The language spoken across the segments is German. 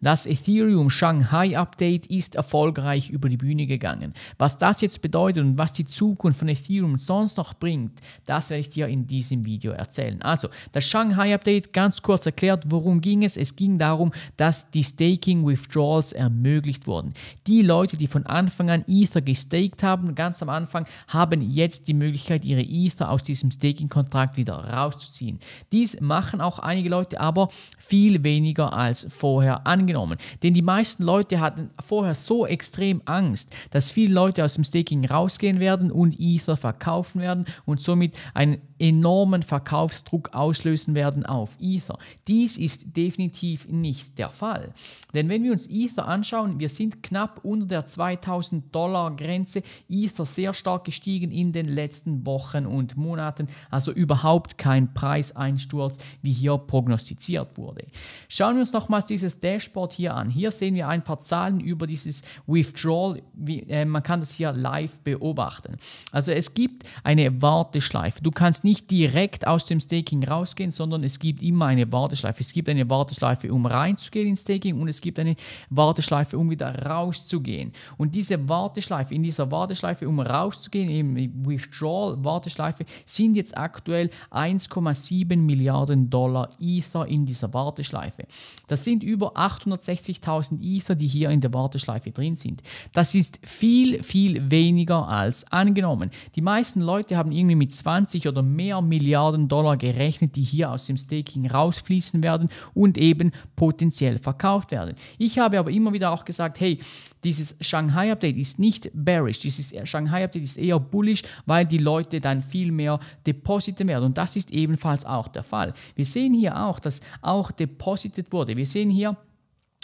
Das Ethereum Shanghai Update ist erfolgreich über die Bühne gegangen. Was das jetzt bedeutet und was die Zukunft von Ethereum sonst noch bringt, das werde ich dir in diesem Video erzählen. Also, das Shanghai Update ganz kurz erklärt, worum ging es? Es ging darum, dass die Staking Withdrawals ermöglicht wurden. Die Leute, die von Anfang an Ether gestaked haben, ganz am Anfang, haben jetzt die Möglichkeit, ihre Ether aus diesem Staking-Kontrakt wieder rauszuziehen. Dies machen auch einige Leute, aber viel weniger als vorher angekündigt angenommen. Denn die meisten Leute hatten vorher so extrem Angst, dass viele Leute aus dem Staking rausgehen werden und Ether verkaufen werden und somit ein enormen Verkaufsdruck auslösen werden auf Ether. Dies ist definitiv nicht der Fall. Denn wenn wir uns Ether anschauen, wir sind knapp unter der 2000 Dollar Grenze. Ether sehr stark gestiegen in den letzten Wochen und Monaten. Also überhaupt kein Preiseinsturz, wie hier prognostiziert wurde. Schauen wir uns nochmals dieses Dashboard hier an. Hier sehen wir ein paar Zahlen über dieses Withdrawal. Wie, äh, man kann das hier live beobachten. Also es gibt eine Warteschleife. Du kannst nicht nicht direkt aus dem Staking rausgehen, sondern es gibt immer eine Warteschleife. Es gibt eine Warteschleife, um reinzugehen ins Staking und es gibt eine Warteschleife, um wieder rauszugehen. Und diese Warteschleife, in dieser Warteschleife, um rauszugehen, eben Withdrawal-Warteschleife, sind jetzt aktuell 1,7 Milliarden Dollar Ether in dieser Warteschleife. Das sind über 860.000 Ether, die hier in der Warteschleife drin sind. Das ist viel, viel weniger als angenommen. Die meisten Leute haben irgendwie mit 20 oder mehr mehr Milliarden Dollar gerechnet, die hier aus dem Staking rausfließen werden und eben potenziell verkauft werden. Ich habe aber immer wieder auch gesagt, hey, dieses Shanghai Update ist nicht bearish, dieses Shanghai Update ist eher bullish, weil die Leute dann viel mehr depositen werden. Und das ist ebenfalls auch der Fall. Wir sehen hier auch, dass auch deposited wurde. Wir sehen hier,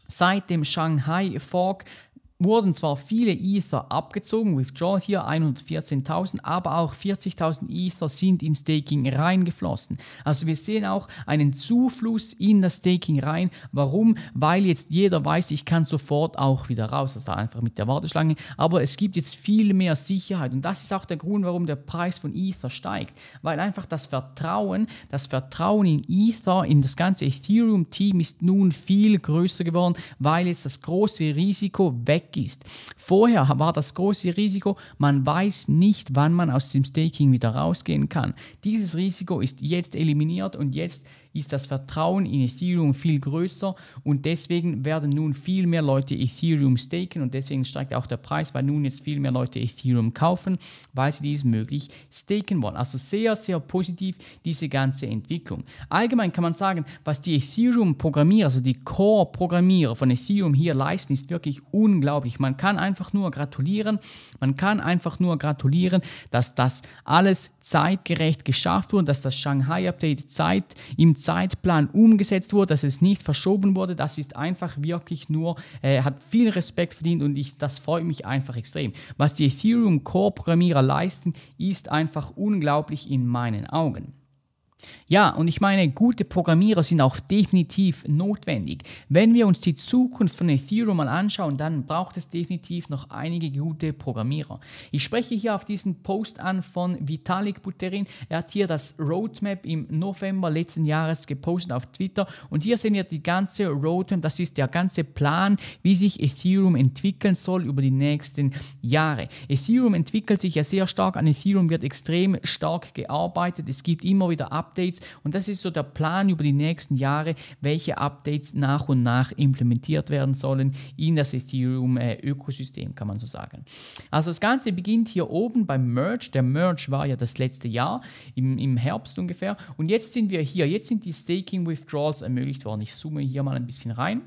Seit dem Shanghai Fork wurden zwar viele Ether abgezogen, Withdraw hier 114.000, aber auch 40.000 Ether sind in Staking reingeflossen. Also wir sehen auch einen Zufluss in das Staking rein. Warum? Weil jetzt jeder weiß, ich kann sofort auch wieder raus, also einfach mit der Warteschlange. Aber es gibt jetzt viel mehr Sicherheit und das ist auch der Grund, warum der Preis von Ether steigt, weil einfach das Vertrauen, das Vertrauen in Ether, in das ganze Ethereum-Team ist nun viel größer geworden, weil jetzt das große Risiko weg weggießt. Vorher war das große Risiko, man weiß nicht, wann man aus dem Staking wieder rausgehen kann. Dieses Risiko ist jetzt eliminiert und jetzt ist das Vertrauen in Ethereum viel größer und deswegen werden nun viel mehr Leute Ethereum staken und deswegen steigt auch der Preis, weil nun jetzt viel mehr Leute Ethereum kaufen, weil sie dies möglich staken wollen. Also sehr, sehr positiv diese ganze Entwicklung. Allgemein kann man sagen, was die Ethereum-Programmierer, also die Core-Programmierer von Ethereum hier leisten, ist wirklich unglaublich. Man kann einfach nur gratulieren, man kann einfach nur gratulieren, dass das alles zeitgerecht geschafft wurde, dass das Shanghai-Update Zeit im Zeitplan umgesetzt wurde, dass es nicht verschoben wurde. Das ist einfach wirklich nur, äh, hat viel Respekt verdient und ich, das freut mich einfach extrem. Was die Ethereum Core Programmierer leisten, ist einfach unglaublich in meinen Augen. Ja, und ich meine, gute Programmierer sind auch definitiv notwendig. Wenn wir uns die Zukunft von Ethereum mal anschauen, dann braucht es definitiv noch einige gute Programmierer. Ich spreche hier auf diesen Post an von Vitalik Buterin. Er hat hier das Roadmap im November letzten Jahres gepostet auf Twitter. Und hier sehen wir die ganze Roadmap, das ist der ganze Plan, wie sich Ethereum entwickeln soll über die nächsten Jahre. Ethereum entwickelt sich ja sehr stark, an Ethereum wird extrem stark gearbeitet. Es gibt immer wieder Updates Updates. Und das ist so der Plan über die nächsten Jahre, welche Updates nach und nach implementiert werden sollen in das Ethereum-Ökosystem, kann man so sagen. Also das Ganze beginnt hier oben beim Merge. Der Merge war ja das letzte Jahr, im, im Herbst ungefähr. Und jetzt sind wir hier, jetzt sind die Staking-Withdrawals ermöglicht worden. Ich zoome hier mal ein bisschen rein.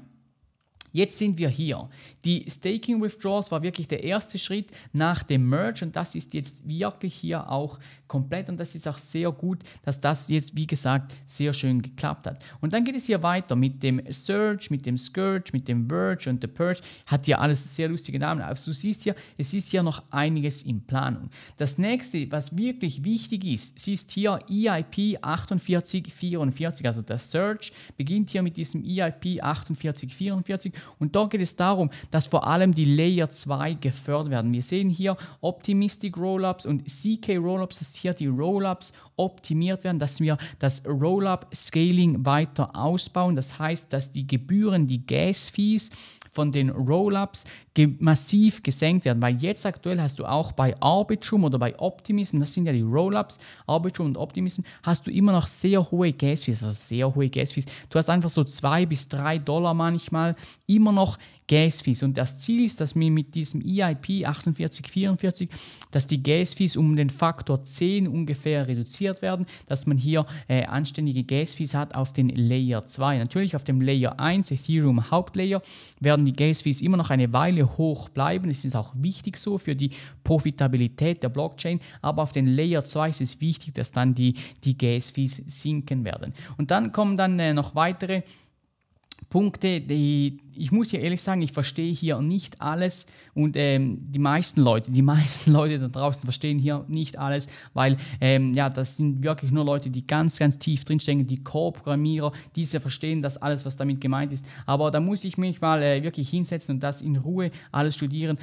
Jetzt sind wir hier. Die Staking Withdrawals war wirklich der erste Schritt nach dem Merge und das ist jetzt wirklich hier auch komplett und das ist auch sehr gut, dass das jetzt, wie gesagt, sehr schön geklappt hat. Und dann geht es hier weiter mit dem Search, mit dem Scourge, mit dem Verge und der Purge. Hat hier alles sehr lustige Namen. Also du siehst hier, es ist hier noch einiges in Planung. Das nächste, was wirklich wichtig ist, siehst hier EIP 4844, also das Search beginnt hier mit diesem EIP 4844 und dort geht es darum, dass vor allem die Layer 2 gefördert werden. Wir sehen hier Optimistic Rollups und CK Rollups, dass hier die Rollups optimiert werden, dass wir das Rollup Scaling weiter ausbauen. Das heißt, dass die Gebühren, die Gas Fees von den Rollups massiv gesenkt werden, weil jetzt aktuell hast du auch bei Arbitrum oder bei Optimism, das sind ja die Rollups, Arbitrum und Optimism, hast du immer noch sehr hohe Gas-Fees, also sehr hohe Gas-Fees. Du hast einfach so zwei bis drei Dollar manchmal immer noch Gas-Fees. Und das Ziel ist, dass wir mit diesem EIP 4844, dass die Gas-Fees um den Faktor 10 ungefähr reduziert werden, dass man hier äh, anständige Gas-Fees hat auf den Layer 2. Natürlich auf dem Layer 1, Ethereum Hauptlayer, werden die Gas-Fees immer noch eine Weile hoch bleiben. Es ist auch wichtig so für die Profitabilität der Blockchain. Aber auf den Layer 2 ist es wichtig, dass dann die, die Gas-Fees sinken werden. Und dann kommen dann äh, noch weitere Punkte, die, ich muss ja ehrlich sagen, ich verstehe hier nicht alles und ähm, die meisten Leute, die meisten Leute da draußen verstehen hier nicht alles, weil ähm, ja, das sind wirklich nur Leute, die ganz, ganz tief drinstecken, die Co-Programmierer, diese verstehen das alles, was damit gemeint ist. Aber da muss ich mich mal äh, wirklich hinsetzen und das in Ruhe alles studieren.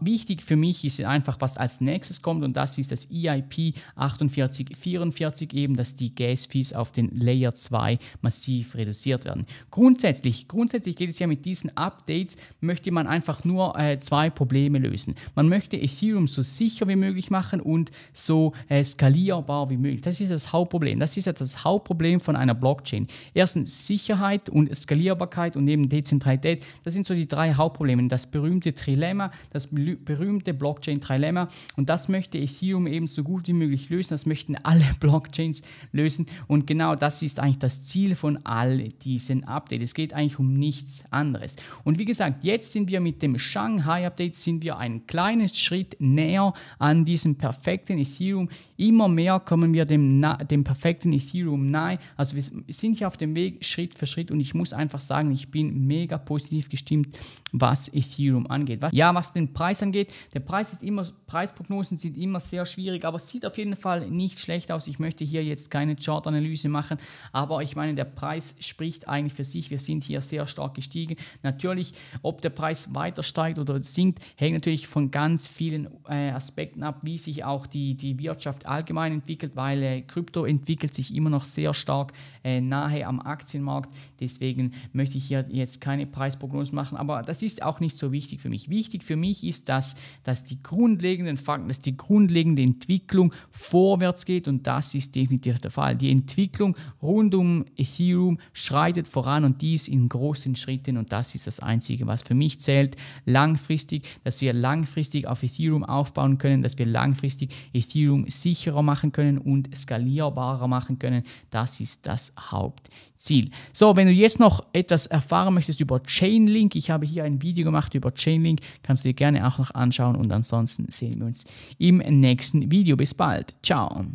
wichtig für mich ist einfach, was als nächstes kommt und das ist das EIP 4844 eben, dass die Gas-Fees auf den Layer 2 massiv reduziert werden. Grundsätzlich grundsätzlich. Grundsätzlich geht es ja mit diesen Updates, möchte man einfach nur äh, zwei Probleme lösen. Man möchte Ethereum so sicher wie möglich machen und so äh, skalierbar wie möglich. Das ist das Hauptproblem. Das ist ja das Hauptproblem von einer Blockchain. Erstens Sicherheit und Skalierbarkeit und eben Dezentralität. Das sind so die drei Hauptprobleme. Das berühmte Trilemma, das berühmte Blockchain-Trilemma. Und das möchte Ethereum eben so gut wie möglich lösen. Das möchten alle Blockchains lösen. Und genau das ist eigentlich das Ziel von all diesen Updates. Es geht eigentlich um nichts anderes. Und wie gesagt, jetzt sind wir mit dem Shanghai Update, sind wir einen kleinen Schritt näher an diesem perfekten Ethereum. Immer mehr kommen wir dem, dem perfekten Ethereum nahe. Also wir sind hier auf dem Weg Schritt für Schritt und ich muss einfach sagen, ich bin mega positiv gestimmt, was Ethereum angeht. Was, ja, was den Preis angeht, der Preis ist immer, Preisprognosen sind immer sehr schwierig, aber sieht auf jeden Fall nicht schlecht aus. Ich möchte hier jetzt keine Chart-Analyse machen, aber ich meine, der Preis spricht eigentlich für sich. Wir sind hier hier sehr stark gestiegen. Natürlich, ob der Preis weiter steigt oder sinkt, hängt natürlich von ganz vielen äh, Aspekten ab, wie sich auch die, die Wirtschaft allgemein entwickelt, weil äh, Krypto entwickelt sich immer noch sehr stark äh, nahe am Aktienmarkt. Deswegen möchte ich hier jetzt keine Preisprognosen machen, aber das ist auch nicht so wichtig für mich. Wichtig für mich ist, dass, dass die grundlegenden Fakten, dass die grundlegende Entwicklung vorwärts geht und das ist definitiv der Fall. Die Entwicklung rund um Ethereum schreitet voran und dies in in großen Schritten und das ist das Einzige, was für mich zählt, langfristig, dass wir langfristig auf Ethereum aufbauen können, dass wir langfristig Ethereum sicherer machen können und skalierbarer machen können. Das ist das Hauptziel. So, wenn du jetzt noch etwas erfahren möchtest über Chainlink, ich habe hier ein Video gemacht über Chainlink, kannst du dir gerne auch noch anschauen und ansonsten sehen wir uns im nächsten Video. Bis bald. Ciao.